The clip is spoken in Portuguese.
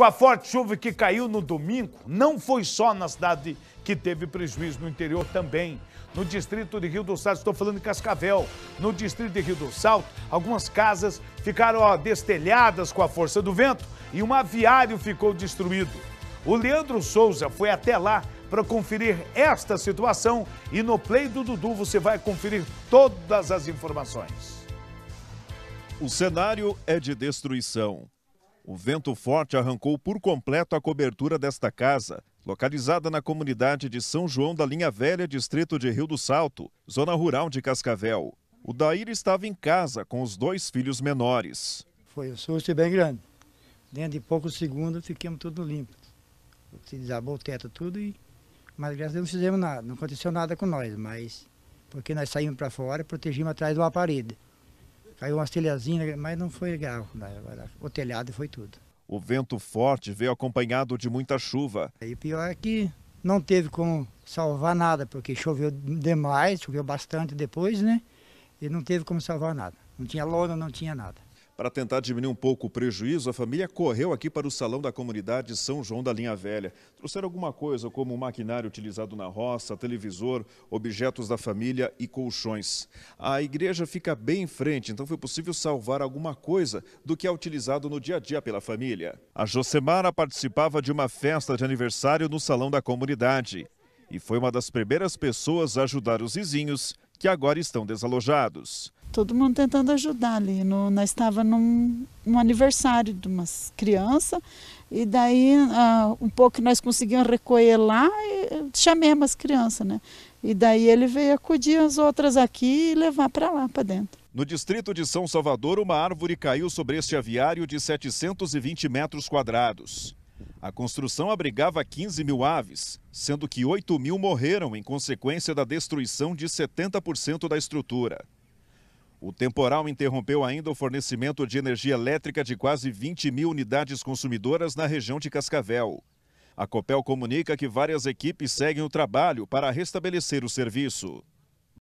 Com a forte chuva que caiu no domingo, não foi só na cidade que teve prejuízo, no interior também. No distrito de Rio do Salto, estou falando de Cascavel, no distrito de Rio do Salto, algumas casas ficaram ó, destelhadas com a força do vento e um aviário ficou destruído. O Leandro Souza foi até lá para conferir esta situação e no Play do Dudu você vai conferir todas as informações. O cenário é de destruição. O vento forte arrancou por completo a cobertura desta casa, localizada na comunidade de São João da Linha Velha, distrito de Rio do Salto, zona rural de Cascavel. O Daír estava em casa com os dois filhos menores. Foi um susto é bem grande. Dentro de poucos segundos, ficamos tudo limpo. Se desabou o teto tudo e... Mas graças a Deus não fizemos nada, não aconteceu nada com nós, mas... Porque nós saímos para fora e protegimos atrás de uma parede. Caiu umas telhazinhas, mas não foi legal. Né? O telhado foi tudo. O vento forte veio acompanhado de muita chuva. E pior é que não teve como salvar nada, porque choveu demais, choveu bastante depois, né? E não teve como salvar nada. Não tinha lona, não tinha nada. Para tentar diminuir um pouco o prejuízo, a família correu aqui para o salão da comunidade São João da Linha Velha. Trouxeram alguma coisa, como o maquinário utilizado na roça, televisor, objetos da família e colchões. A igreja fica bem em frente, então foi possível salvar alguma coisa do que é utilizado no dia a dia pela família. A Josemara participava de uma festa de aniversário no salão da comunidade e foi uma das primeiras pessoas a ajudar os vizinhos que agora estão desalojados todo mundo tentando ajudar ali. No, nós estava num, um aniversário de umas crianças e daí uh, um pouco que nós conseguimos recolher lá, chamemos as crianças, né? E daí ele veio acudir as outras aqui e levar para lá, para dentro. No distrito de São Salvador, uma árvore caiu sobre este aviário de 720 metros quadrados. A construção abrigava 15 mil aves, sendo que 8 mil morreram em consequência da destruição de 70% da estrutura. O temporal interrompeu ainda o fornecimento de energia elétrica de quase 20 mil unidades consumidoras na região de Cascavel. A Copel comunica que várias equipes seguem o trabalho para restabelecer o serviço.